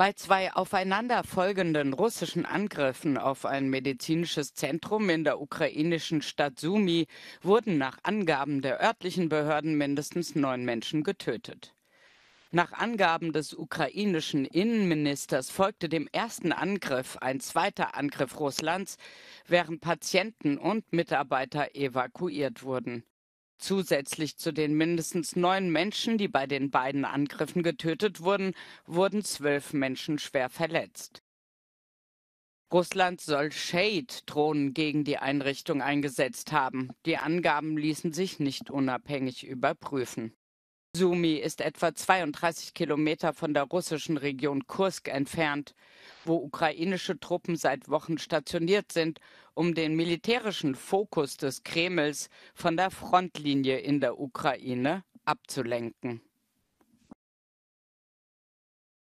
Bei zwei aufeinanderfolgenden russischen Angriffen auf ein medizinisches Zentrum in der ukrainischen Stadt Sumi wurden nach Angaben der örtlichen Behörden mindestens neun Menschen getötet. Nach Angaben des ukrainischen Innenministers folgte dem ersten Angriff ein zweiter Angriff Russlands, während Patienten und Mitarbeiter evakuiert wurden. Zusätzlich zu den mindestens neun Menschen, die bei den beiden Angriffen getötet wurden, wurden zwölf Menschen schwer verletzt. Russland soll Shade-Drohnen gegen die Einrichtung eingesetzt haben. Die Angaben ließen sich nicht unabhängig überprüfen. Sumi ist etwa 32 Kilometer von der russischen Region Kursk entfernt, wo ukrainische Truppen seit Wochen stationiert sind, um den militärischen Fokus des Kremls von der Frontlinie in der Ukraine abzulenken.